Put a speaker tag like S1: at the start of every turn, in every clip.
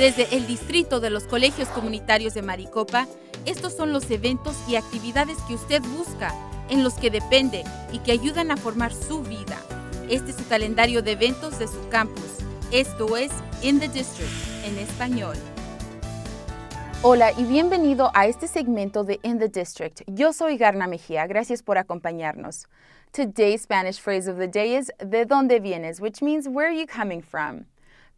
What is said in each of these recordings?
S1: Desde el distrito de los colegios comunitarios de Maricopa, estos son los eventos y actividades que usted busca, en los que depende y que ayudan a formar su vida. Este es su calendario de eventos de su campus. Esto es In the District en español. Hola y bienvenido a este segmento de In the District. Yo soy Garna Mejía. Gracias por acompañarnos. Today's Spanish phrase of the day is ¿De dónde vienes? which means where are you coming from?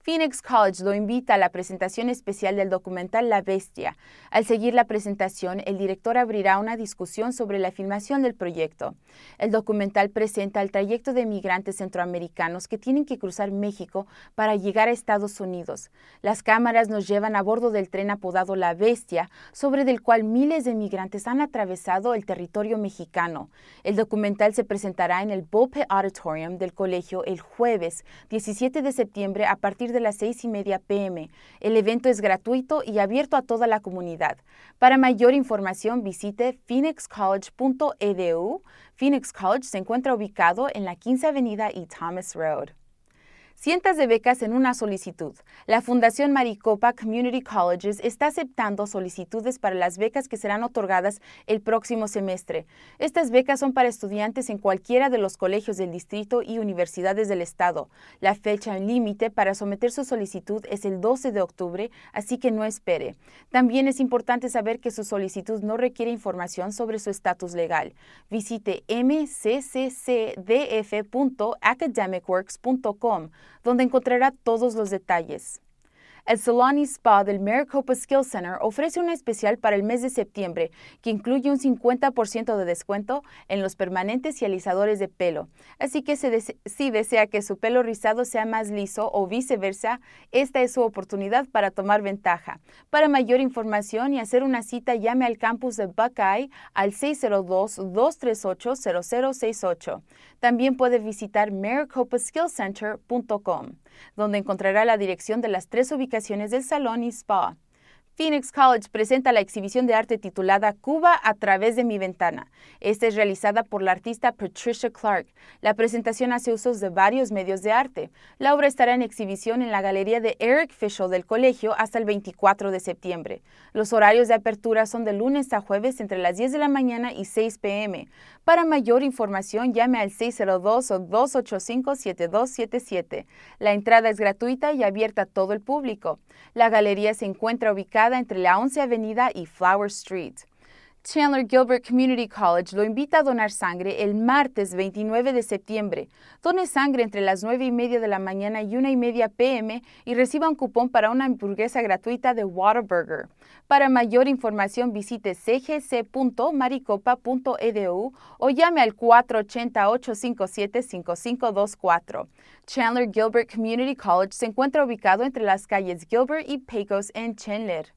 S1: Phoenix College lo invita a la presentación especial del documental La Bestia. Al seguir la presentación, el director abrirá una discusión sobre la filmación del proyecto. El documental presenta el trayecto de migrantes centroamericanos que tienen que cruzar México para llegar a Estados Unidos. Las cámaras nos llevan a bordo del tren apodado La Bestia, sobre el cual miles de migrantes han atravesado el territorio mexicano. El documental se presentará en el Bope Auditorium del colegio el jueves 17 de septiembre a partir de las 6 y media pm. El evento es gratuito y abierto a toda la comunidad. Para mayor información visite phoenixcollege.edu. Phoenix College se encuentra ubicado en la 15 Avenida y Thomas Road. Cientos de becas en una solicitud. La Fundación Maricopa Community Colleges está aceptando solicitudes para las becas que serán otorgadas el próximo semestre. Estas becas son para estudiantes en cualquiera de los colegios del distrito y universidades del estado. La fecha límite para someter su solicitud es el 12 de octubre, así que no espere. También es importante saber que su solicitud no requiere información sobre su estatus legal. Visite mcccdf.academicworks.com donde encontrará todos los detalles. El Solani Spa del Maricopa Skill Center ofrece una especial para el mes de septiembre que incluye un 50% de descuento en los permanentes y alisadores de pelo. Así que si desea que su pelo rizado sea más liso o viceversa, esta es su oportunidad para tomar ventaja. Para mayor información y hacer una cita, llame al campus de Buckeye al 602-238-0068. También puede visitar maricopaskillcenter.com donde encontrará la dirección de las tres ubicaciones del salón y spa. Phoenix College presenta la exhibición de arte titulada Cuba a través de mi ventana. Esta es realizada por la artista Patricia Clark. La presentación hace usos de varios medios de arte. La obra estará en exhibición en la galería de Eric Fischel del colegio hasta el 24 de septiembre. Los horarios de apertura son de lunes a jueves entre las 10 de la mañana y 6 p.m. Para mayor información llame al 602 o 285 7277. La entrada es gratuita y abierta a todo el público. La galería se encuentra ubicada entre la 11 Avenida y Flower Street. Chandler Gilbert Community College lo invita a donar sangre el martes 29 de septiembre. Done sangre entre las 9 y media de la mañana y 1 y media pm y reciba un cupón para una hamburguesa gratuita de Whataburger. Para mayor información visite cgc.maricopa.edu o llame al 480-857-5524. Chandler Gilbert Community College se encuentra ubicado entre las calles Gilbert y Pecos en Chandler.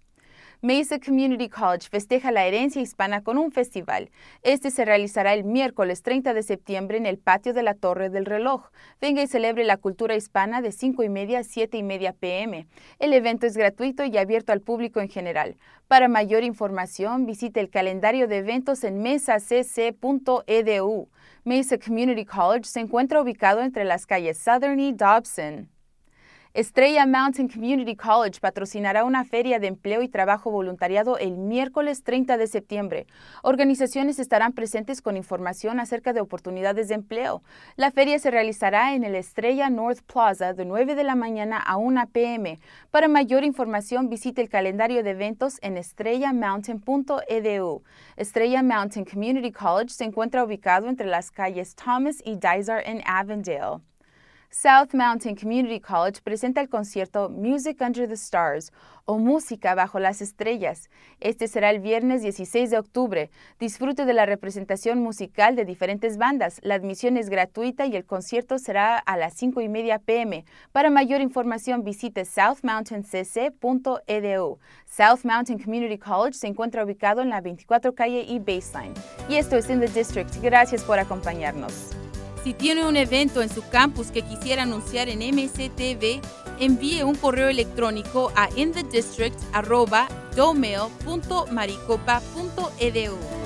S1: Mesa Community College festeja la herencia hispana con un festival. Este se realizará el miércoles 30 de septiembre en el patio de la Torre del Reloj. Venga y celebre la cultura hispana de 5 y media a 7 y media pm. El evento es gratuito y abierto al público en general. Para mayor información, visite el calendario de eventos en mesacc.edu. Mesa Community College se encuentra ubicado entre las calles Southern y Dobson. Estrella Mountain Community College patrocinará una feria de empleo y trabajo voluntariado el miércoles 30 de septiembre. Organizaciones estarán presentes con información acerca de oportunidades de empleo. La feria se realizará en el Estrella North Plaza de 9 de la mañana a 1 p.m. Para mayor información visite el calendario de eventos en estrellamountain.edu. Estrella Mountain Community College se encuentra ubicado entre las calles Thomas y Dysart en Avondale. South Mountain Community College presenta el concierto Music Under the Stars o Música bajo las estrellas. Este será el viernes 16 de octubre. Disfrute de la representación musical de diferentes bandas. La admisión es gratuita y el concierto será a las 5 y media pm. Para mayor información visite southmountaincc.edu. South Mountain Community College se encuentra ubicado en la 24 calle y Baseline. Y esto es In the District. Gracias por acompañarnos. Si tiene un evento en su campus que quisiera anunciar en MCTV, envíe un correo electrónico a inthedistrict.domeo.maricopa.edu.